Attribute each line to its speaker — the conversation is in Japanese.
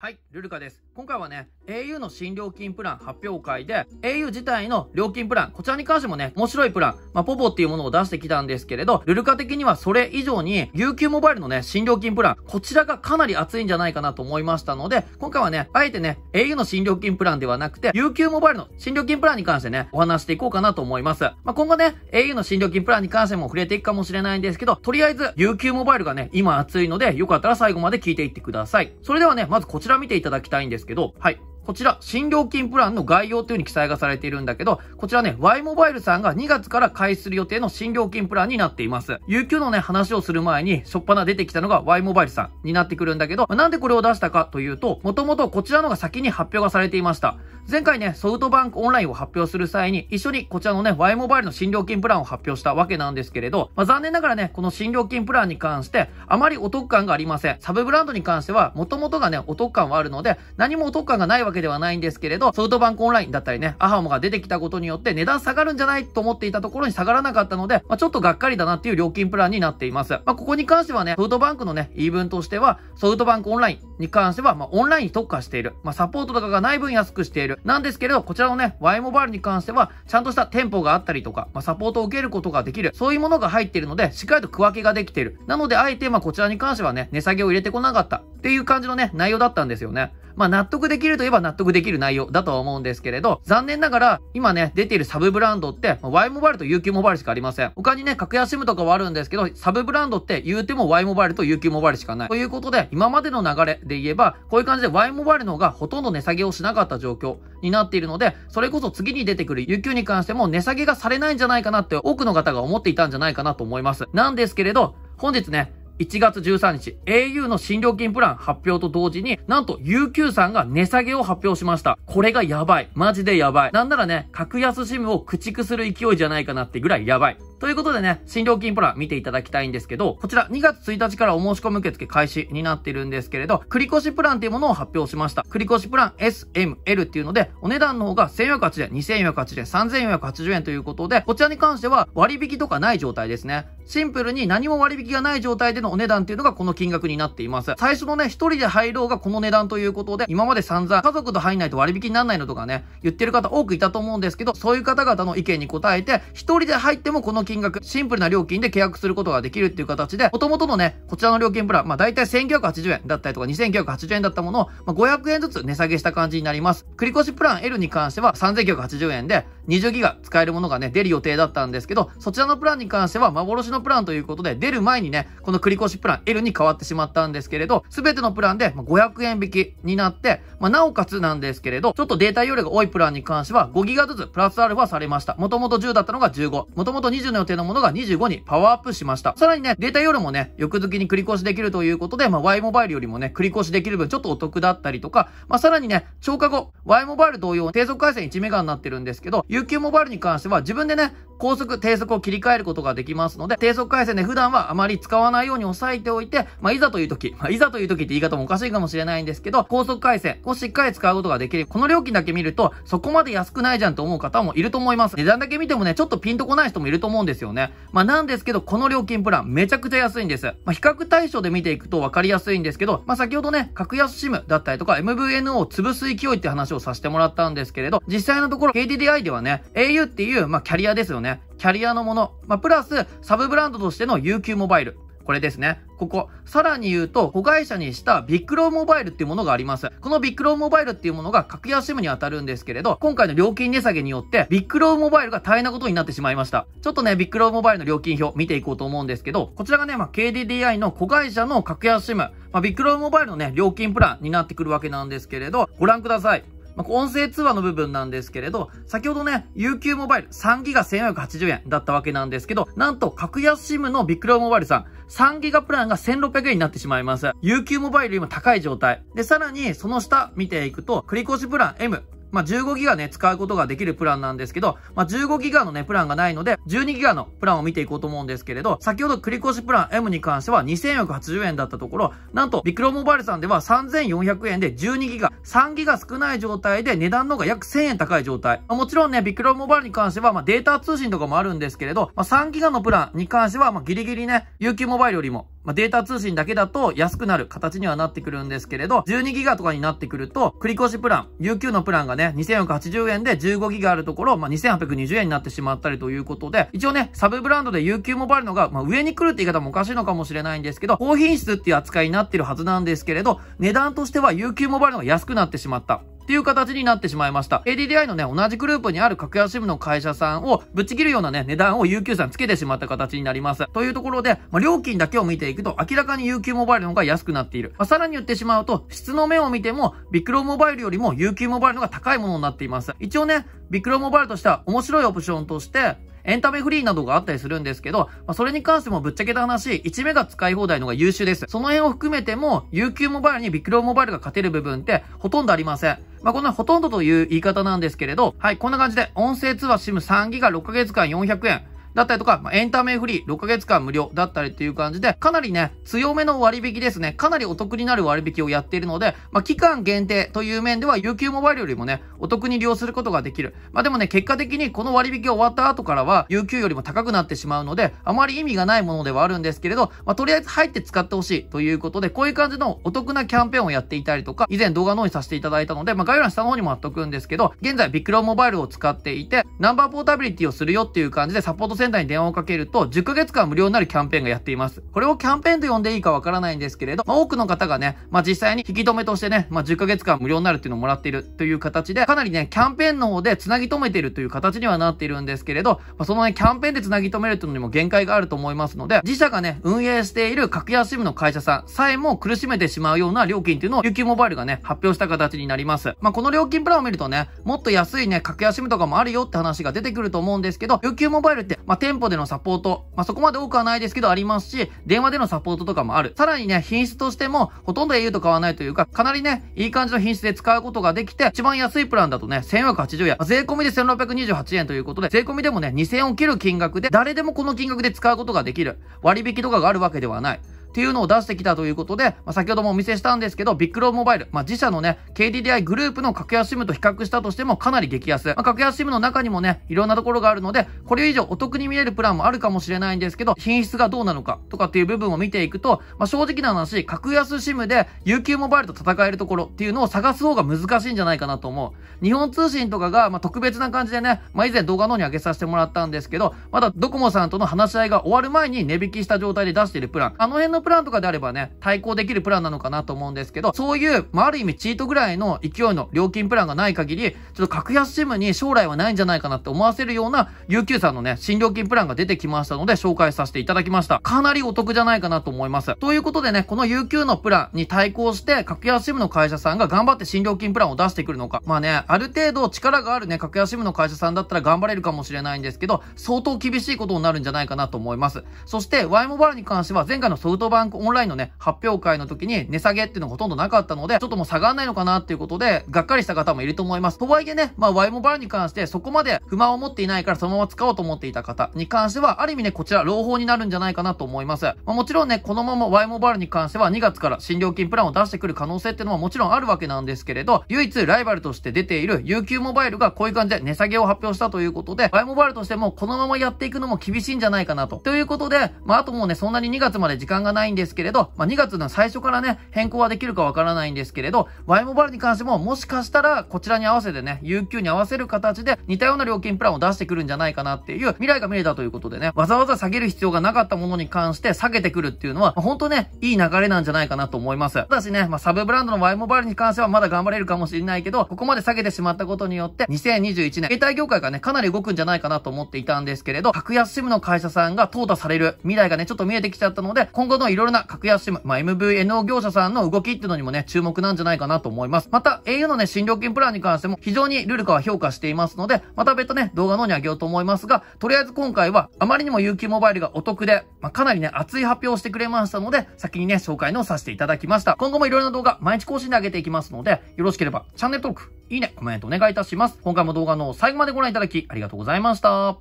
Speaker 1: はい、ルルカです。今回はね、au の新料金プラン発表会で、au 自体の料金プラン、こちらに関してもね、面白いプラン、まあ、ポポっていうものを出してきたんですけれど、ルルカ的にはそれ以上に、UQ モバイルのね、新料金プラン、こちらがかなり熱いんじゃないかなと思いましたので、今回はね、あえてね、au の新料金プランではなくて、UQ モバイルの新料金プランに関してね、お話していこうかなと思います。まあ、今後ね、au の新料金プランに関しても触れていくかもしれないんですけど、とりあえず、UQ モバイルがね、今熱いので、よかったら最後まで聞いていってください。それではね、まずこちらちら見ていただきたいんですけど、はい。こちら、新料金プランの概要というふうに記載がされているんだけど、こちらね、Y モバイルさんが2月から開始する予定の新料金プランになっています。UQ のね、話をする前に、しょっぱな出てきたのが Y モバイルさんになってくるんだけど、なんでこれを出したかというと、もともとこちらのが先に発表がされていました。前回ね、ソフトバンクオンラインを発表する際に、一緒にこちらのね、Y モバイルの新料金プランを発表したわけなんですけれど、まあ、残念ながらね、この新料金プランに関して、あまりお得感がありません。サブブランドに関しては、もともとがね、お得感はあるので、何もお得感がないわけけではないんですけれど、ソフトバンクオンラインだったりね、アハモが出てきたことによって値段下がるんじゃないと思っていたところに下がらなかったので、まあ、ちょっとがっかりだなっていう料金プランになっています。まあ、ここに関してはね、ソフトバンクのね、言い分としては、ソフトバンクオンラインに関しては、まあ、オンラインに特化している。まあ、サポートとかがない分安くしている。なんですけれど、こちらのね、Y モバイルに関しては、ちゃんとした店舗があったりとか、まあ、サポートを受けることができる。そういうものが入っているので、しっかりと区分けができている。なので、あえて、まあ、こちらに関してはね、値下げを入れてこなかった。っていう感じのね、内容だったんですよね。まあ納得できるといえば納得できる内容だとは思うんですけれど、残念ながら今ね、出ているサブブランドって、Y モバイルと UQ モバイルしかありません。他にね、格安 SIM とかはあるんですけど、サブブランドって言うても Y モバイルと UQ モバイルしかない。ということで、今までの流れで言えば、こういう感じで Y モバイルの方がほとんど値下げをしなかった状況になっているので、それこそ次に出てくる UQ に関しても値下げがされないんじゃないかなって多くの方が思っていたんじゃないかなと思います。なんですけれど、本日ね、1月13日、au の新料金プラン発表と同時に、なんと UQ さんが値下げを発表しました。これがやばい。マジでやばい。なんならね、格安 SIM を駆逐する勢いじゃないかなってぐらいやばい。ということでね、新料金プラン見ていただきたいんですけど、こちら2月1日からお申し込み受付開始になってるんですけれど、繰越プランっていうものを発表しました。繰越プラン SML っていうので、お値段の方が1408円、2408円、3480円ということで、こちらに関しては割引とかない状態ですね。シンプルに何も割引がない状態でのお値段っていうのがこの金額になっています。最初のね、1人で入ろうがこの値段ということで、今まで散々家族と入んないと割引にならないのとかね、言ってる方多くいたと思うんですけど、そういう方々の意見に応えて、1人で入ってもこの金額、シンプルな料金で契約することができるっていう形で、元々のね、こちらの料金プラン、まあ大体1980円だったりとか2980円だったものを、まあ、500円ずつ値下げした感じになります。繰越プラン L に関しては3980円で、20ギガ使えるものがね、出る予定だったんですけど、そちらのプランに関しては幻のプランということで、出る前にね、この繰越プラン L に変わってしまったんですけれど、すべてのプランで500円引きになって、まあ、なおかつなんですけれど、ちょっとデータ容量が多いプランに関しては5ギガずつプラスアルファされました。もともと10だったのが15、もともと20の予定のものが25にパワーアップしました。さらにね、データ夜もね、翌月に繰り越しできるということで、まあ、Y モバイルよりもね、繰り越しできる分ちょっとお得だったりとか、まあ、さらにね、超過後、Y モバイル同様、低速回線1メガになってるんですけど、UQ モバイルに関しては自分でね、高速、低速を切り替えることができますので、低速回線で普段はあまり使わないように押さえておいて、まあ、いざという時、まあ、いざという時って言い方もおかしいかもしれないんですけど、高速回線をしっかり使うことができる。この料金だけ見ると、そこまで安くないじゃんと思う方もいると思います。値段だけ見てもね、ちょっとピンとこない人もいると思うんですよね。まあ、なんですけど、この料金プラン、めちゃくちゃ安いんです。まあ、比較対象で見ていくと分かりやすいんですけど、まあ、先ほどね、格安 SIM だったりとか、MVNO を潰す勢いって話をさせてもらったんですけれど、実際のところ、KDDI ではね、au っていう、まあ、キャリアですよね。ね。キャリアのもの、まあ、プラスサブブランドとしての UQ モバイル。これですね。ここ。さらに言うと、子会社にしたビッグローモバイルっていうものがあります。このビッグローモバイルっていうものが格安 SIM に当たるんですけれど、今回の料金値下げによって、ビッグローモバイルが大変なことになってしまいました。ちょっとね、ビッグローモバイルの料金表見ていこうと思うんですけど、こちらがね、まあ、KDDI の子会社の格安 SIM、まあ、ビッグローモバイルのね、料金プランになってくるわけなんですけれど、ご覧ください。まあ、音声通話の部分なんですけれど、先ほどね、UQ モバイル3ギガ1480円だったわけなんですけど、なんと格安 SIM のビクロモバイルさん、3ギガプランが1600円になってしまいます。UQ モバイル今高い状態。で、さらにその下見ていくと、繰越プラン M、まあ、15ギガね、使うことができるプランなんですけど、まあ、15ギガのね、プランがないので、12ギガのプランを見ていこうと思うんですけれど、先ほど繰り越しプラン M に関しては2480円だったところ、なんと、ビクロモバイルさんでは3400円で12ギガ、3ギガ少ない状態で値段の方が約1000円高い状態。まあ、もちろんね、ビクロモバイルに関しては、まあ、データ通信とかもあるんですけれど、まあ、3ギガのプランに関しては、まあ、ギリギリね、UQ モバイルよりもまあ、データ通信だけだと安くなる形にはなってくるんですけれど、12ギガとかになってくると、繰越プラン、UQ のプランがね、2480円で15ギガあるところ、まあ、2820円になってしまったりということで、一応ね、サブブランドで UQ モバイルのが、まあ、上に来るって言い方もおかしいのかもしれないんですけど、高品質っていう扱いになってるはずなんですけれど、値段としては UQ モバイルのが安くなってしまった。っていう形になってしまいました。KDDI のね、同じグループにある格安 SIM の会社さんをぶっちぎるようなね、値段を UQ さんつけてしまった形になります。というところで、まあ、料金だけを見ていくと、明らかに UQ モバイルの方が安くなっている。まあ、さらに言ってしまうと、質の面を見ても、ビクロモバイルよりも UQ モバイルの方が高いものになっています。一応ね、ビクロモバイルとしては面白いオプションとして、エンタメフリーなどがあったりするんですけど、まあ、それに関してもぶっちゃけた話、1メガ使い放題のが優秀です。その辺を含めても、UQ モバイルにビクロモバイルが勝てる部分ってほとんどありません。まあ、このほとんどという言い方なんですけれど、はい、こんな感じで、音声通話 SIM3 ギガ6ヶ月間400円。だったりとか、まあ、エンタメフリー6ヶ月間無料だったりっていう感じで、かなりね、強めの割引ですね。かなりお得になる割引をやっているので、まあ、期間限定という面では、UQ モバイルよりもね、お得に利用することができる。まあ、でもね、結果的にこの割引が終わった後からは、UQ よりも高くなってしまうので、あまり意味がないものではあるんですけれど、まあ、とりあえず入って使ってほしいということで、こういう感じのお得なキャンペーンをやっていたりとか、以前動画の方にさせていただいたので、まあ、概要欄下の方にも貼っとくんですけど、現在ビクロモバイルを使っていて、ナンバーポータビリティをするよっていう感じでサポートセンンターに電話をかけると、10ヶ月間無料になるキャンペーンがやっています。これをキャンペーンと呼んでいいかわからないんですけれど、まあ、多くの方がね、まあ、実際に引き止めとしてね、まあ、10ヶ月間無料になるっていうのをもらっているという形で、かなりね、キャンペーンの方で繋ぎ止めているという形にはなっているんですけれど、まあ、そのね、キャンペーンで繋ぎ止めるというのにも限界があると思いますので、自社がね、運営している格安 SIM の会社さんさえも苦しめてしまうような料金っていうのを UQ モバイルがね、発表した形になります。まあ、この料金プランを見るとね、もっと安いね、格安 SIM とかもあるよって話が出てくると思うんですけど、UQ モバイルって、まあ、店舗でのサポート、まあ、そこまで多くはないですけどありますし、電話でのサポートとかもある。さらにね、品質としても、ほとんど au と買わないというか、かなりね、いい感じの品質で使うことができて、一番安いプランだとね、1 1 8 0円。まあ、税込みで1628円ということで、税込みでもね、2000を切る金額で、誰でもこの金額で使うことができる。割引とかがあるわけではない。っていうのを出してきたということで、まあ、先ほどもお見せしたんですけど、ビッグローモバイル、まあ、自社のね、KDDI グループの格安 SIM と比較したとしてもかなり激安。まあ、格安 SIM の中にもね、いろんなところがあるので、これ以上お得に見れるプランもあるかもしれないんですけど、品質がどうなのかとかっていう部分を見ていくと、まあ、正直な話、格安 SIM で UQ モバイルと戦えるところっていうのを探す方が難しいんじゃないかなと思う。日本通信とかが、まあ、特別な感じでね、まあ、以前動画の方に上げさせてもらったんですけど、まだドコモさんとの話し合いが終わる前に値引きした状態で出しているプラン。あの辺のプランプランとかであればね、対抗できるプランなのかなと思うんですけど、そういう、まあ、ある意味チートぐらいの勢いの料金プランがない限り、ちょっと格安シムに将来はないんじゃないかなって思わせるような UQ さんのね、新料金プランが出てきましたので、紹介させていただきました。かなりお得じゃないかなと思います。ということでね、この UQ のプランに対抗して、格安シムの会社さんが頑張って新料金プランを出してくるのか。まあね、ある程度力があるね、格安シムの会社さんだったら頑張れるかもしれないんですけど、相当厳しいことになるんじゃないかなと思います。そして、Y モバイルに関しては、前回のソフトトバンクオンラインのね、発表会の時に値下げっていうのがほとんどなかったので、ちょっともう下がらないのかなっていうことで、がっかりした方もいると思います。とはいえね、まあ、ワイモバイルに関してそこまで不満を持っていないからそのまま使おうと思っていた方に関しては、ある意味ね、こちら、朗報になるんじゃないかなと思います。まあ、もちろんね、このままワイモバイルに関しては2月から新料金プランを出してくる可能性っていうのはもちろんあるわけなんですけれど、唯一ライバルとして出ている UQ モバイルがこういう感じで値下げを発表したということで、ワイモバイルとしてもこのままやっていくのも厳しいんじゃないかなと。ということで、まあ、あともうね、そんなに2月まで時間がないないんですけれど、まあ、2月の最初からね、変更はできるかわからないんですけれど、ワイモバイルに関しても、もしかしたら、こちらに合わせてね、UQ に合わせる形で、似たような料金プランを出してくるんじゃないかなっていう、未来が見れたということでね、わざわざ下げる必要がなかったものに関して下げてくるっていうのは、まあ、本当ね、いい流れなんじゃないかなと思います。ただしね、まあ、サブブランドのワイモバイルに関してはまだ頑張れるかもしれないけど、ここまで下げてしまったことによって、2021年、携帯業界がね、かなり動くんじゃないかなと思っていたんですけれど、格安 SIM の会社さんが淘汰される未来がね、ちょっと見えてきちゃったので、今後のあいろいろな格安 SIM、まあ MVNO 業者さんの動きっていうのにもね、注目なんじゃないかなと思います。また au のね、新料金プランに関しても非常にルルカは評価していますので、また別途ね、動画の方にあげようと思いますが、とりあえず今回はあまりにも UQ モバイルがお得で、まあかなりね、熱い発表をしてくれましたので、先にね、紹介のさせていただきました。今後もいろいろな動画、毎日更新で上げていきますので、よろしければチャンネル登録、いいね、コメントお願いいたします。今回も動画の最後までご覧いただきありがとうございました。